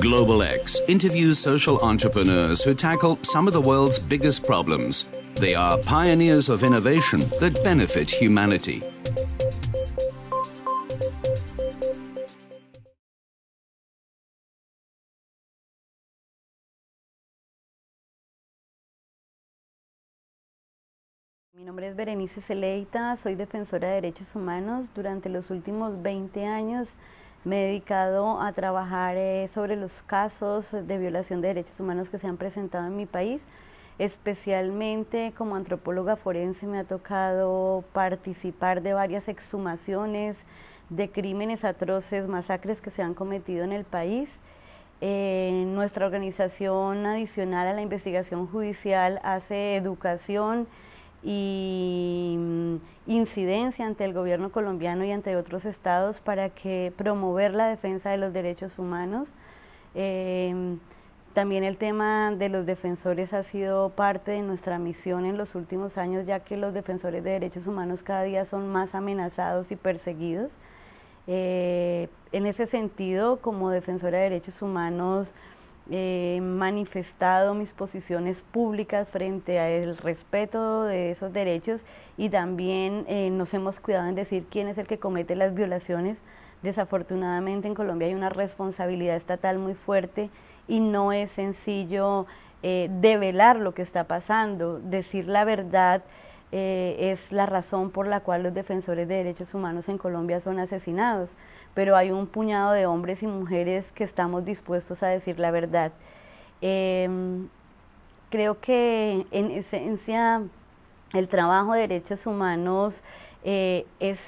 Global X interviews social entrepreneurs who tackle some of the world's biggest problems. They are pioneers of innovation that benefit humanity. Mi nombre es Berenice Celeita, soy defensora de derechos humanos. Durante los últimos 20 años Me he dedicado a trabajar eh, sobre los casos de violación de derechos humanos que se han presentado en mi país. Especialmente como antropóloga forense me ha tocado participar de varias exhumaciones, de crímenes atroces, masacres que se han cometido en el país. Eh, nuestra organización adicional a la investigación judicial hace educación y incidencia ante el gobierno colombiano y ante otros estados para que promover la defensa de los derechos humanos. Em, también el tema de los defensores ha sido parte de nuestra misión en los últimos años, ya que los defensores de derechos humanos cada día son más amenazados y perseguidos. Eh, en ese sentido, como defensora de derechos humanos, he manifestado mis posiciones públicas frente al respeto de esos derechos y también eh, nos hemos cuidado en decir quién es el que comete las violaciones. Desafortunadamente en Colombia hay una responsabilidad estatal muy fuerte y no es sencillo eh, develar lo que está pasando, decir la verdad. Eh, es la razón por la cual los defensores de derechos humanos en Colombia son asesinados, pero hay un puñado de hombres y mujeres que estamos dispuestos a decir la verdad. Em, creo que en esencia el trabajo de derechos humanos eh, es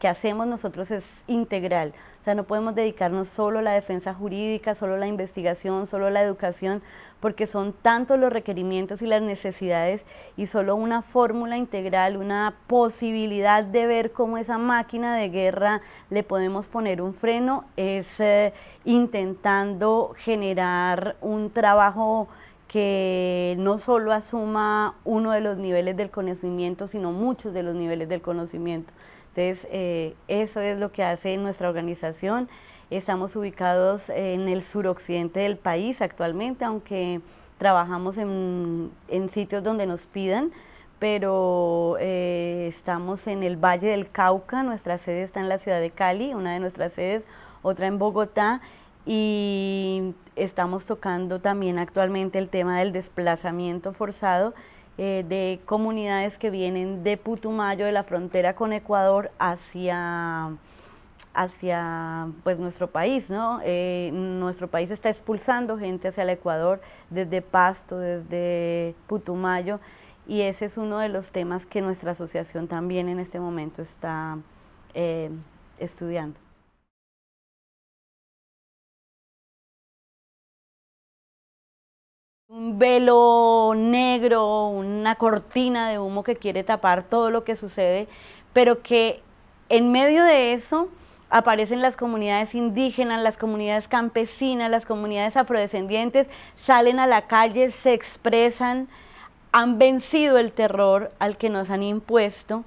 que hacemos nosotros es integral. O sea, no podemos dedicarnos solo a la defensa jurídica, solo a la investigación, solo a la educación, porque son tantos los requerimientos y las necesidades y solo una fórmula integral, una posibilidad de ver cómo esa máquina de guerra le podemos poner un freno es eh, intentando generar un trabajo que no solo asuma uno de los niveles del conocimiento, sino muchos de los niveles del conocimiento. Entonces, eh, eso es lo que hace nuestra organización. Estamos ubicados en el suroccidente del país actualmente, aunque trabajamos en, sitios donde nos pidan, pero eh, estamos en el Valle del Cauca, nuestra sede está en la ciudad de Cali, una de nuestras sedes, otra en Bogotá, y estamos tocando también actualmente el tema del desplazamiento forzado eh, de comunidades que vienen de Putumayo, de la frontera con Ecuador, hacia, pues, nuestro país. ¿no? Eh, nuestro país está expulsando gente hacia el Ecuador desde Pasto, desde Putumayo, y ese es uno de los temas que nuestra asociación también en este momento está eh, estudiando. un velo negro, una cortina de humo que quiere tapar todo lo que sucede, pero que en medio de eso aparecen las comunidades indígenas, las comunidades campesinas, las comunidades afrodescendientes, salen a la calle, se expresan, han vencido el terror al que nos han impuesto.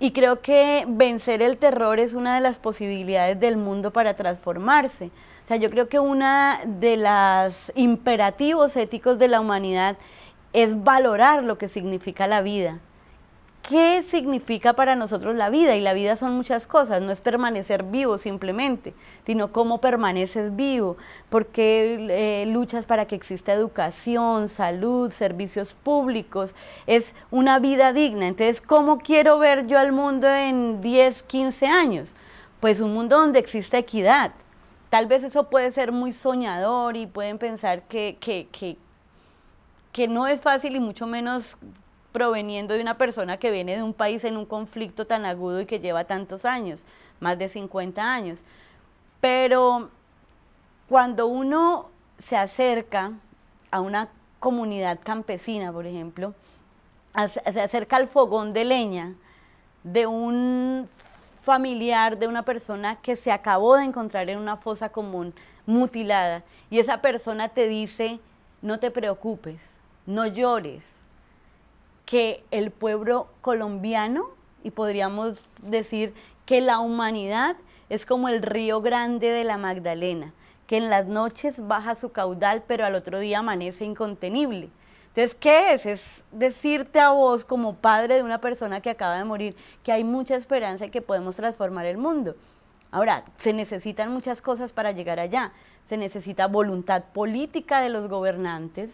Y creo que vencer el terror es una de las posibilidades del mundo para transformarse sea, yo creo que una de los imperativos éticos de la humanidad es valorar lo que significa la vida. ¿Qué significa para nosotros la vida? Y la vida son muchas cosas, no es permanecer vivo simplemente, sino cómo permaneces vivo, porque eh, luchas para que exista educación, salud, servicios públicos, es una vida digna. Entonces, ¿cómo quiero ver yo al mundo en 10, 15 años? Pues un mundo donde exista equidad, Tal vez eso puede ser muy soñador y pueden pensar que, que, no es fácil y mucho menos proveniendo de una persona que viene de un país en un conflicto tan agudo y que lleva tantos años, más de 50 años. Pero cuando uno se acerca a una comunidad campesina, por ejemplo, se acerca al fogón de leña de un familiar de una persona que se acabó de encontrar en una fosa común mutilada y esa persona te dice, no te preocupes, no llores, que el pueblo colombiano, y podríamos decir que la humanidad es como el río grande de la Magdalena, que en las noches baja su caudal, pero al otro día amanece incontenible. Entonces, ¿qué es? Es decirte a vos como padre de una persona que acaba de morir que hay mucha esperanza y que podemos transformar el mundo. Ahora, se necesitan muchas cosas para llegar allá. Se necesita voluntad política de los gobernantes,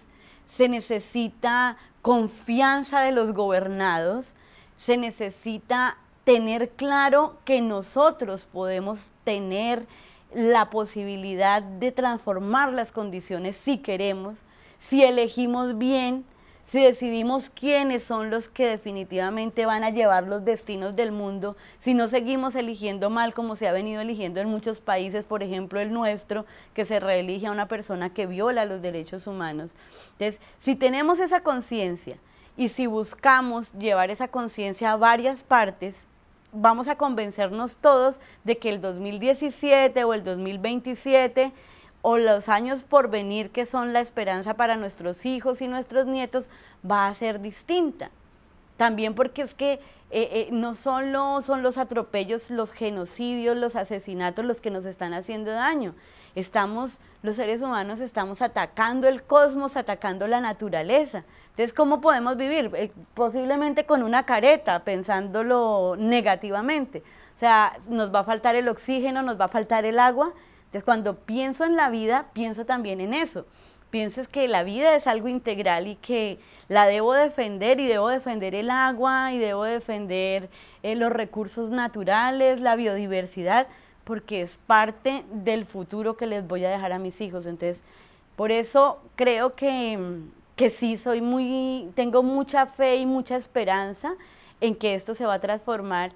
se necesita confianza de los gobernados, se necesita tener claro que nosotros podemos tener la posibilidad de transformar las condiciones si queremos, si elegimos bien, si decidimos quiénes son los que definitivamente van a llevar los destinos del mundo, si no seguimos eligiendo mal como se ha venido eligiendo en muchos países, por ejemplo el nuestro, que se reelige a una persona que viola los derechos humanos. Entonces, si tenemos esa conciencia y si buscamos llevar esa conciencia a varias partes, vamos a convencernos todos de que el 2017 o el 2027 o los años por venir que son la esperanza para nuestros hijos y nuestros nietos va a ser distinta. También porque es que eh, eh, no solo son los atropellos, los genocidios, los asesinatos los que nos están haciendo daño. Estamos, los seres humanos estamos atacando el cosmos, atacando la naturaleza. Entonces, ¿cómo podemos vivir? Eh, posiblemente con una careta, pensándolo negativamente. O sea, nos va a faltar el oxígeno, nos va a faltar el agua entonces, cuando pienso en la vida, pienso también en eso. Pienses que la vida es algo integral y que la debo defender y debo defender el agua y debo defender eh, los recursos naturales, la biodiversidad, porque es parte del futuro que les voy a dejar a mis hijos. Entonces, por eso creo que, que sí, soy muy, tengo mucha fe y mucha esperanza en que esto se va a transformar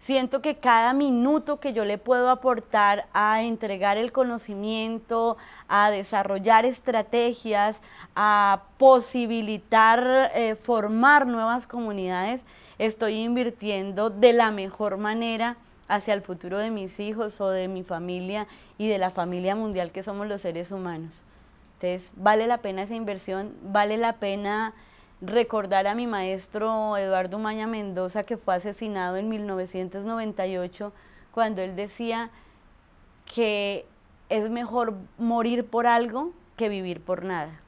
Siento que cada minuto que yo le puedo aportar a entregar el conocimiento, a desarrollar estrategias, a posibilitar eh, formar nuevas comunidades, estoy invirtiendo de la mejor manera hacia el futuro de mis hijos o de mi familia y de la familia mundial que somos los seres humanos. Entonces, vale la pena esa inversión, vale la pena recordar a mi maestro Eduardo Maña Mendoza, que fue asesinado en 1998, cuando él decía que es mejor morir por algo que vivir por nada.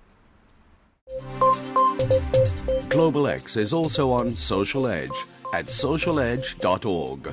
Global is also on Social Edge at socialedge.org.